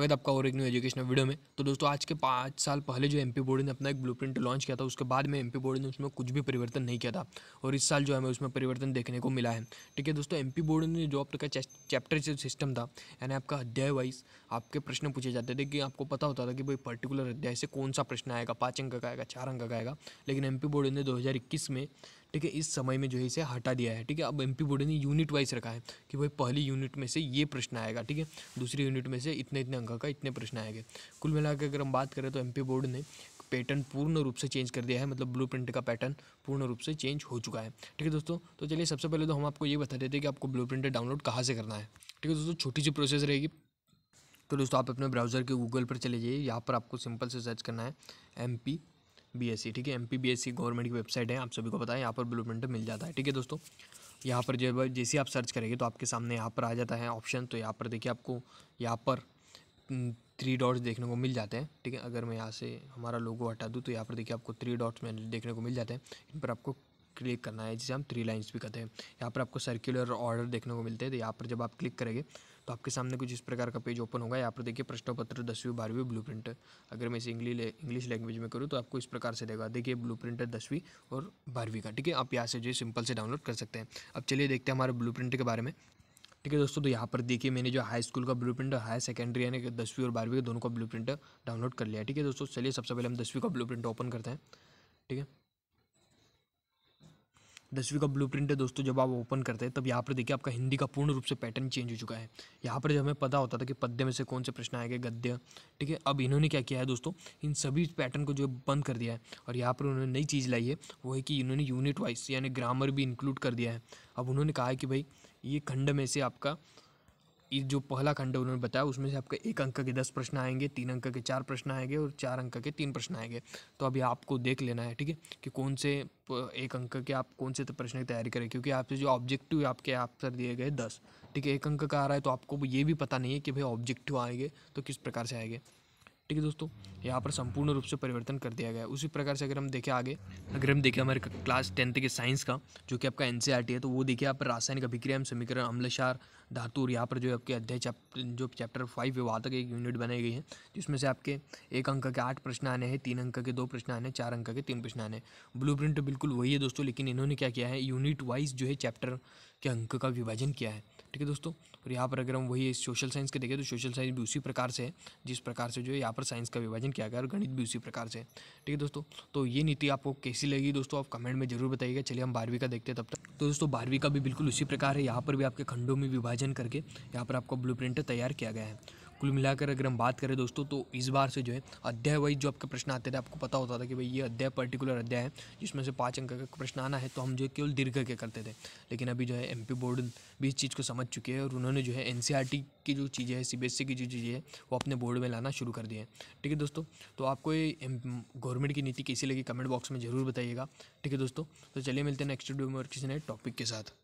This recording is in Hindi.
स्वागत आपका और एक न्यू एजुकेशनल वीडियो में तो दोस्तों आज के पाँच साल पहले जो एमपी बोर्ड ने अपना एक ब्लूप्रिंट लॉन्च किया था उसके बाद में एमपी बोर्ड ने उसमें कुछ भी परिवर्तन नहीं किया था और इस साल जो हमें उसमें परिवर्तन देखने को मिला है ठीक है दोस्तों एम बोर्ड ने जो आपका चैप्टर सिस्टम था यानी आपका अध्याय वाइज आपके प्रश्न पूछे जाते थे कि आपको पता होता था कि भाई पर्टिकुलर अध्याय से कौन सा प्रश्न आएगा पाँच अंक का आएगा चार अंक का आएगा लेकिन एम बोर्ड ने दो में ठीक है इस समय में जो है इसे हटा दिया है ठीक है अब एम पी बोर्ड ने यूनिट वाइज रखा है कि भाई पहली यूनिट में से ये प्रश्न आएगा ठीक है दूसरी यूनिट में से इतने इतने अंक का इतने प्रश्न आएंगे कुल मिला के अगर हम बात करें तो एम पी बोर्ड ने पैटर्न पूर्ण रूप से चेंज कर दिया है मतलब ब्लू प्रिंट का पैटर्न पूर्ण रूप से चेंज हो चुका है ठीक है दोस्तों तो चलिए सबसे पहले तो हम आपको ये बता देते हैं कि आपको ब्लू प्रिंट डाउनलोड कहाँ से करना है ठीक है दोस्तों छोटी सी प्रोसेस रहेगी तो दोस्तों आप अपने ब्राउज़र के गूगल पर चले जाइए यहाँ पर आपको सिंपल से सर्च करना है एम पी बीएससी e, ठीक है एम पी गवर्नमेंट की वेबसाइट है आप सभी को पता है यहाँ पर ब्लू प्रिंट मिल जाता है ठीक है दोस्तों यहाँ पर जब जैसे आप सर्च करेंगे तो आपके सामने यहाँ पर आ जाता है ऑप्शन तो यहाँ पर देखिए आपको यहाँ पर थ्री हम्म, डॉट्स देखने को मिल जाते हैं ठीक है अगर मैं यहाँ से हमारा लोगो हटा दूँ तो यहाँ पर देखिए आपको थ्री डॉट्स में देखने को मिल जाते हैं इन पर आपको क्लिक करना है जिसे हम थ्री लाइन्स भी कहते हैं यहाँ पर आपको सर्कुलर ऑर्डर देखने को मिलते हैं तो यहाँ पर जब आप क्लिक करेंगे तो आपके सामने कुछ इस प्रकार का पेज ओपन होगा यहाँ पर देखिए प्रश्न पत्र दसवीं बारहवीं ब्लू प्रिंट अगर मैं इसे इंग्ली इंग्लिश लैंग्वेज में करूँ तो आपको इस प्रकार से देगा देखिए ब्लू प्रिंट है दसवीं और बारहवीं का ठीक है आप यहाँ से जो है सिंपल से डाउनलोड कर सकते हैं अब चलिए देखते हैं हमारे ब्लू प्रिंट के बारे में ठीक है दोस्तों तो यहाँ पर देखिए मैंने जो हाई स्कूल का ब्लू प्रिंट हाई सेकेंडरी यानी कि दसवीं और बारहवीं के दोनों का ब्लू प्रिंट डाउनलोड कर लिया ठीक है दोस्तों चलिए सबसे पहले हम दसवीं का ब्लू प्रिंट ओपन करते हैं ठीक है दसवीं का ब्लूप्रिंट है दोस्तों जब आप ओपन करते हैं तब यहाँ पर देखिए आपका हिंदी का पूर्ण रूप से पैटर्न चेंज हो चुका है यहाँ पर जब हमें पता होता था कि पद्य में से कौन से प्रश्न आएंगे गद्य ठीक है अब इन्होंने क्या किया है दोस्तों इन सभी पैटर्न को जो बंद कर दिया है और यहाँ पर उन्होंने नई चीज़ लाई है वो है कि इन्होंने यूनिट वाइज यानी ग्रामर भी इंक्लूड कर दिया है अब उन्होंने कहा है कि भाई ये खंड में से आपका इस जो पहला खंड उन्होंने बताया उसमें से आपके एक अंक के दस प्रश्न आएंगे तीन अंक के चार प्रश्न आएंगे और चार अंक के तीन प्रश्न आएंगे तो अभी आपको देख लेना है ठीक है कि कौन से एक अंक के आप कौन से प्रश्न की तैयारी करें क्योंकि आपसे जो ऑब्जेक्टिव आपके आंसर दिए गए दस ठीक है एक अंक का आ रहा है तो आपको ये भी पता नहीं है कि भाई ऑब्जेक्टिव आएंगे तो किस प्रकार से आएंगे ठीक है दोस्तों यहाँ पर संपूर्ण रूप से परिवर्तन कर दिया गया है उसी प्रकार से अगर हम देखें आगे अगर हम देखें हमारे क्लास टेंथ के साइंस का जो कि आपका एन e है तो वो देखिए यहाँ पर रासायनिक अभिक्रिया समीकरण अम्लशार धातु और यहाँ पर जो आपके अध्याय जो चैप्टर फाइव है वहाँ तक एक यूनिट बनाई गई है जिसमें से आपके एक अंक के आठ प्रश्न आने हैं तीन अंक के दो प्रश्न आने चार अंक के तीन प्रश्न आने ब्लू बिल्कुल वही है दोस्तों लेकिन इन्होंने क्या किया है यूनिट वाइज जो है चैप्टर के अंक का विभाजन किया है ठीक है दोस्तों और यहाँ पर अगर हम वही सोशल साइंस के देखें तो सोशल साइंस भी उसी प्रकार से है जिस प्रकार से जो है यहाँ पर साइंस का विभाजन किया गया और गणित भी उसी प्रकार से है ठीक है दोस्तों तो ये नीति आपको कैसी लगी दोस्तों आप कमेंट में जरूर बताइएगा चलिए हम बारहवीं का देखते हैं तब तक तो दोस्तों बारहवीं का भी बिल्कुल उसी प्रकार है यहाँ पर भी आपके खंडों में विभाजन करके यहाँ पर आपका ब्लू तैयार किया गया है कुल मिलाकर अगर हम बात करें दोस्तों तो इस बार से जो है अध्याय वाइज जो आपके प्रश्न आते थे आपको पता होता था कि भाई ये अध्याय पर्टिकुलर अध्याय है जिसमें से पाँच अंक का प्रश्न आना है तो हम जो है केवल दीर्घ के करते थे लेकिन अभी जो है एम बोर्ड भी इस चीज़ को समझ चुके हैं और उन्होंने जो है एन e की जो चीज़ें हैं सी e की जो चीज़ें हैं वो अपने बोर्ड में लाना शुरू कर दिए हैं ठीक है दोस्तों तो आपको ये गवर्नमेंट की नीति कैसी लगी कमेंट बॉक्स में ज़रूर बताइएगा ठीक है दोस्तों तो चलिए मिलते हैं नेक्स्ट वीडियो में और किसी नए टॉपिक के साथ